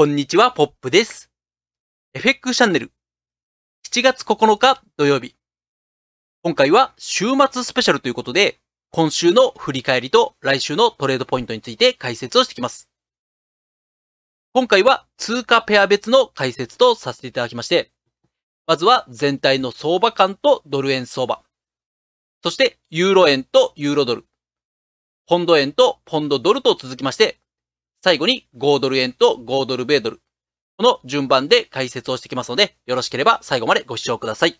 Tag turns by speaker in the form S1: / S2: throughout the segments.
S1: こんにちは、ポップです。FX チャンネル。7月9日土曜日。今回は週末スペシャルということで、今週の振り返りと来週のトレードポイントについて解説をしてきます。今回は通貨ペア別の解説とさせていただきまして、まずは全体の相場感とドル円相場。そして、ユーロ円とユーロドル。ポンド円とポンドドルと続きまして、最後に5ドル円と5ドル米ドル。この順番で解説をしてきますので、よろしければ最後までご視聴ください。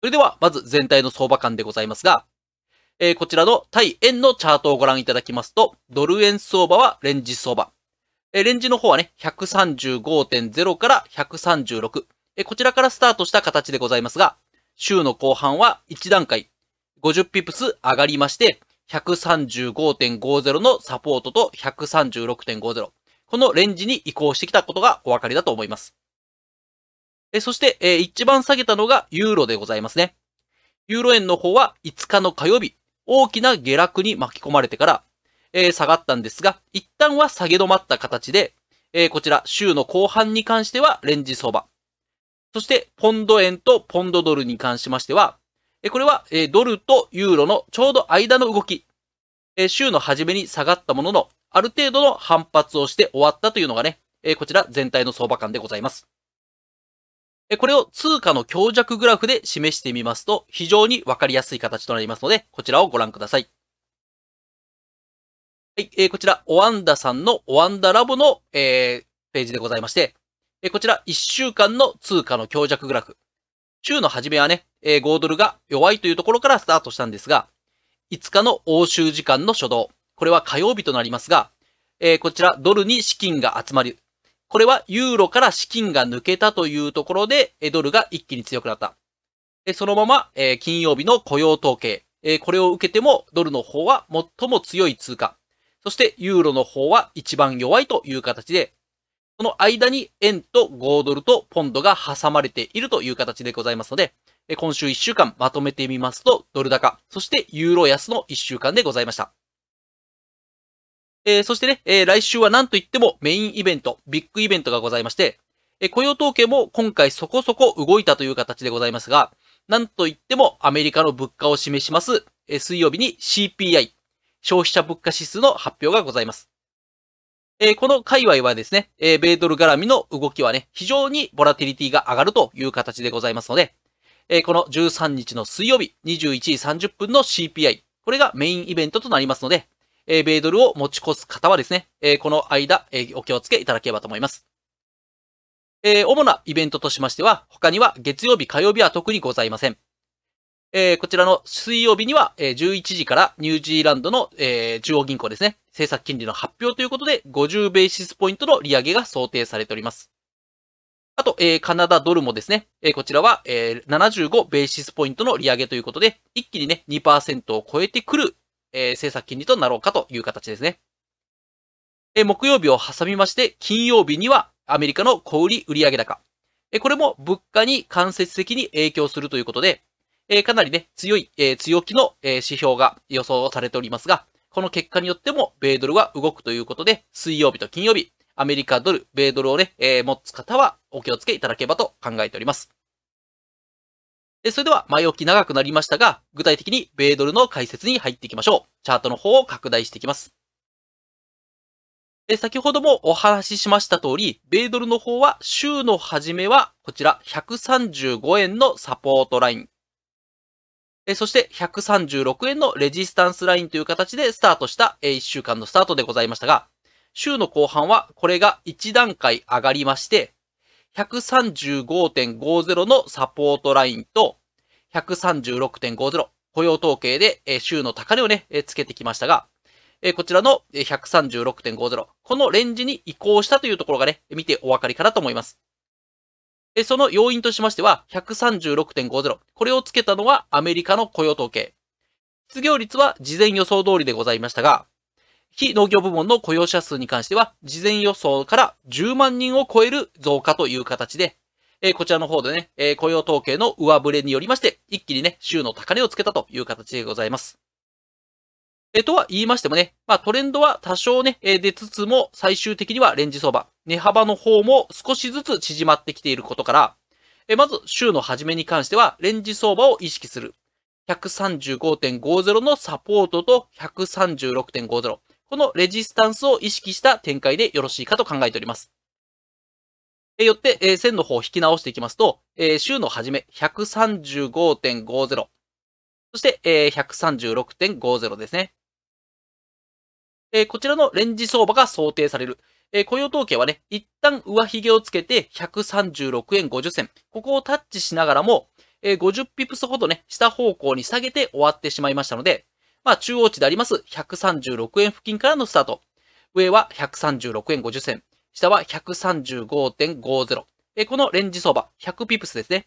S1: それでは、まず全体の相場感でございますが、えー、こちらの対円のチャートをご覧いただきますと、ドル円相場はレンジ相場。えー、レンジの方はね、135.0から136。えー、こちらからスタートした形でございますが、週の後半は1段階50ピプス上がりまして、135.50のサポートと136.50。このレンジに移行してきたことがお分かりだと思います。えそして、えー、一番下げたのがユーロでございますね。ユーロ円の方は5日の火曜日、大きな下落に巻き込まれてから、えー、下がったんですが、一旦は下げ止まった形で、えー、こちら週の後半に関してはレンジ相場。そして、ポンド円とポンドドルに関しましては、これは、ドルとユーロのちょうど間の動き。え週の初めに下がったものの、ある程度の反発をして終わったというのがね、えこちら全体の相場感でございます。えこれを通貨の強弱グラフで示してみますと、非常にわかりやすい形となりますので、こちらをご覧ください。はい、えこちら、オワンダさんのオワンダラボの、えページでございまして、えこちら、1週間の通貨の強弱グラフ。週の初めはね、え5ドルが弱いというところからスタートしたんですが、5日の欧州時間の初動。これは火曜日となりますが、えー、こちらドルに資金が集まる。これはユーロから資金が抜けたというところで、ドルが一気に強くなった。でそのまま、えー、金曜日の雇用統計、えー、これを受けてもドルの方は最も強い通貨。そしてユーロの方は一番弱いという形で、この間に円と5ドルとポンドが挟まれているという形でございますので、今週1週間まとめてみますと、ドル高、そしてユーロ安の1週間でございました。えー、そしてね、えー、来週は何といってもメインイベント、ビッグイベントがございまして、えー、雇用統計も今回そこそこ動いたという形でございますが、何といってもアメリカの物価を示します、えー、水曜日に CPI、消費者物価指数の発表がございます。えー、この界隈はですね、えー、米ドル絡みの動きはね、非常にボラティリティが上がるという形でございますので、えー、この13日の水曜日21時30分の CPI、これがメインイベントとなりますので、え米ドルを持ち越す方はですね、えこの間、えお気をつけいただければと思います。え主なイベントとしましては、他には月曜日、火曜日は特にございません。えこちらの水曜日には、え11時からニュージーランドの、え中央銀行ですね、政策金利の発表ということで、50ベーシスポイントの利上げが想定されております。あと、えー、カナダドルもですね、えー、こちらは、えー、75ベーシスポイントの利上げということで、一気にね、2%を超えてくる、えー、政策金利となろうかという形ですね。えー、木曜日を挟みまして、金曜日にはアメリカの小売売上高。えー、これも物価に間接的に影響するということで、えー、かなりね、強い、えー、強気の、えー、指標が予想されておりますが、この結果によっても、米ドルは動くということで、水曜日と金曜日、アメリカドル、米ドルをね、えー、持つ方はお気をつけいただければと考えております。それでは前置き長くなりましたが、具体的に米ドルの解説に入っていきましょう。チャートの方を拡大していきます。先ほどもお話ししました通り、米ドルの方は週の初めはこちら135円のサポートライン。そして136円のレジスタンスラインという形でスタートした1週間のスタートでございましたが、週の後半はこれが1段階上がりまして、135.50のサポートラインと、136.50、雇用統計で週の高値をね、つけてきましたが、こちらの136.50、このレンジに移行したというところがね、見てお分かりかなと思います。その要因としましては、136.50。これをつけたのはアメリカの雇用統計。失業率は事前予想通りでございましたが、非農業部門の雇用者数に関しては、事前予想から10万人を超える増加という形で、えー、こちらの方でね、えー、雇用統計の上振れによりまして、一気にね、週の高値をつけたという形でございます。えとは言いましてもね、まあトレンドは多少ね、え出つつも最終的にはレンジ相場、値幅の方も少しずつ縮まってきていることから、えまず週の初めに関してはレンジ相場を意識する。135.50のサポートと136.50。このレジスタンスを意識した展開でよろしいかと考えております。えよって、え線の方を引き直していきますと、え週の初め135.50。そして、え136.50ですね。えこちらのレンジ相場が想定される。え雇用統計はね、一旦上髭をつけて136円50銭。ここをタッチしながらも、え50ピプスほどね、下方向に下げて終わってしまいましたので、まあ、中央値であります136円付近からのスタート。上は136円50銭。下は135.50。このレンジ相場、100ピプスですね。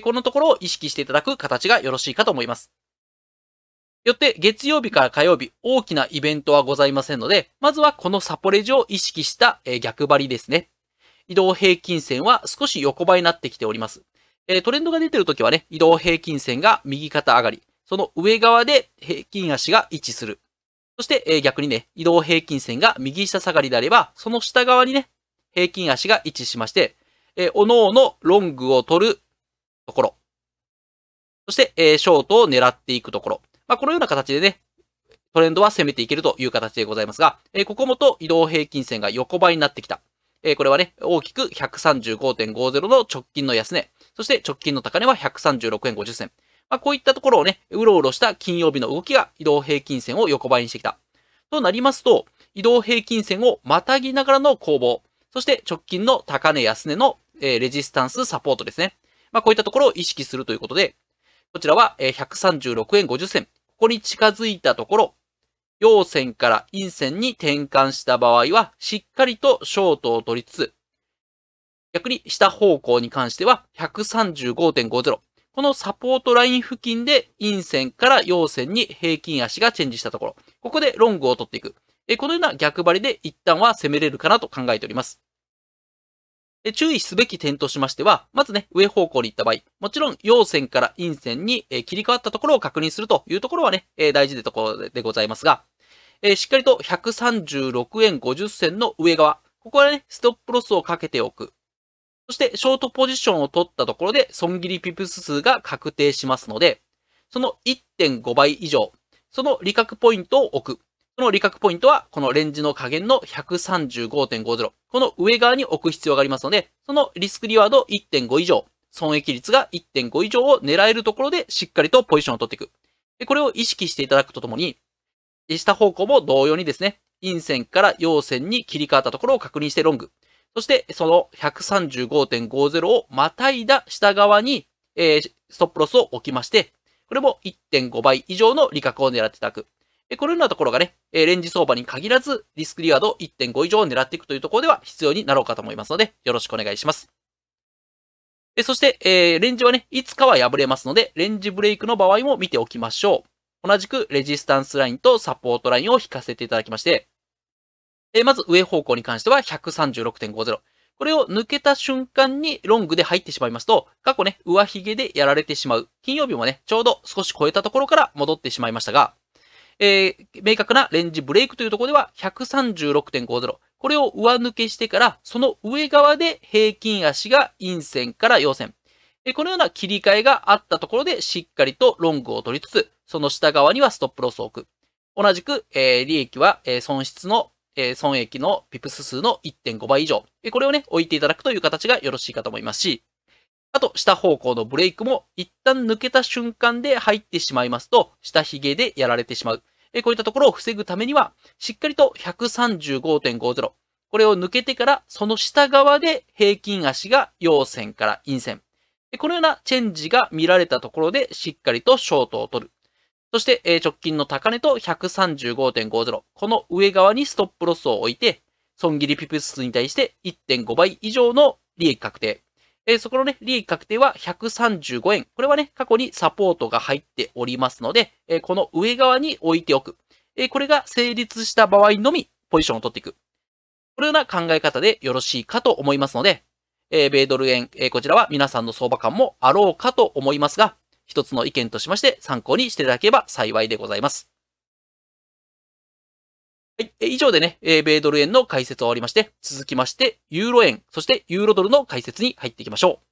S1: このところを意識していただく形がよろしいかと思います。よって、月曜日から火曜日、大きなイベントはございませんので、まずはこのサポレジを意識した、逆張りですね。移動平均線は少し横ばいになってきております。トレンドが出てる時はね、移動平均線が右肩上がり、その上側で平均足が位置する。そして、え逆にね、移動平均線が右下下がりであれば、その下側にね、平均足が位置しまして、えー、おのおのロングを取るところ。そして、えショートを狙っていくところ。まあ、このような形でね、トレンドは攻めていけるという形でございますが、えここもと移動平均線が横ばいになってきた。えこれはね、大きく135.50の直近の安値、そして直近の高値は136円50銭。まあ、こういったところをね、うろうろした金曜日の動きが移動平均線を横ばいにしてきた。となりますと、移動平均線をまたぎながらの攻防、そして直近の高値安値の、えー、レジスタンスサポートですね。まあ、こういったところを意識するということで、こちらは、えー、136円50銭。ここに近づいたところ、陽線から陰線に転換した場合は、しっかりとショートを取りつつ、逆に下方向に関しては135.50。このサポートライン付近で陰線から陽線に平均足がチェンジしたところ、ここでロングを取っていく。このような逆張りで一旦は攻めれるかなと考えております。注意すべき点としましては、まずね、上方向に行った場合、もちろん陽線から陰線に切り替わったところを確認するというところはね、大事でところでございますが、しっかりと136円50銭の上側、ここはね、ストップロスをかけておく。そしてショートポジションを取ったところで損切りピプス数が確定しますので、その1.5倍以上、その利確ポイントを置く。その利確ポイントはこのレンジの下限の135.50。この上側に置く必要がありますので、そのリスクリワード1.5以上、損益率が1.5以上を狙えるところでしっかりとポジションを取っていく。これを意識していただくとともに、下方向も同様にですね、陰線から陽線に切り替わったところを確認してロング。そして、その135.50をまたいだ下側に、えー、ストップロスを置きまして、これも1.5倍以上の利確を狙っていただく。このようなところがね、レンジ相場に限らず、リスクリワードを1.5以上を狙っていくというところでは必要になろうかと思いますので、よろしくお願いします。そして、レンジはね、いつかは破れますので、レンジブレイクの場合も見ておきましょう。同じくレジスタンスラインとサポートラインを引かせていただきまして、えまず上方向に関しては136.50。これを抜けた瞬間にロングで入ってしまいますと、過去ね、上髭でやられてしまう。金曜日もね、ちょうど少し超えたところから戻ってしまいましたが、えー、明確なレンジブレイクというところでは136.50。これを上抜けしてから、その上側で平均足が陰線から陽線。このような切り替えがあったところでしっかりとロングを取りつつ、その下側にはストップロスを置く。同じく、えー、利益は、えー、損失のえー、損益のピプス数の1.5倍以上。これをね、置いていただくという形がよろしいかと思いますし、あと、下方向のブレイクも一旦抜けた瞬間で入ってしまいますと、下髭でやられてしまう。こういったところを防ぐためには、しっかりと135.50。これを抜けてから、その下側で平均足が陽線から陰線。このようなチェンジが見られたところで、しっかりとショートを取る。そして、え直近の高値と135.50。この上側にストップロスを置いて、損切りピプスに対して1.5倍以上の利益確定。えそこのね、利益確定は135円。これはね、過去にサポートが入っておりますので、えこの上側に置いておく。えこれが成立した場合のみ、ポジションを取っていく。このような考え方でよろしいかと思いますので、えー、米ドル円、えー、こちらは皆さんの相場感もあろうかと思いますが、一つの意見としまして参考にしていただければ幸いでございます。はい。以上でね、米ドル円の解説を終わりまして、続きまして、ユーロ円、そしてユーロドルの解説に入っていきましょう。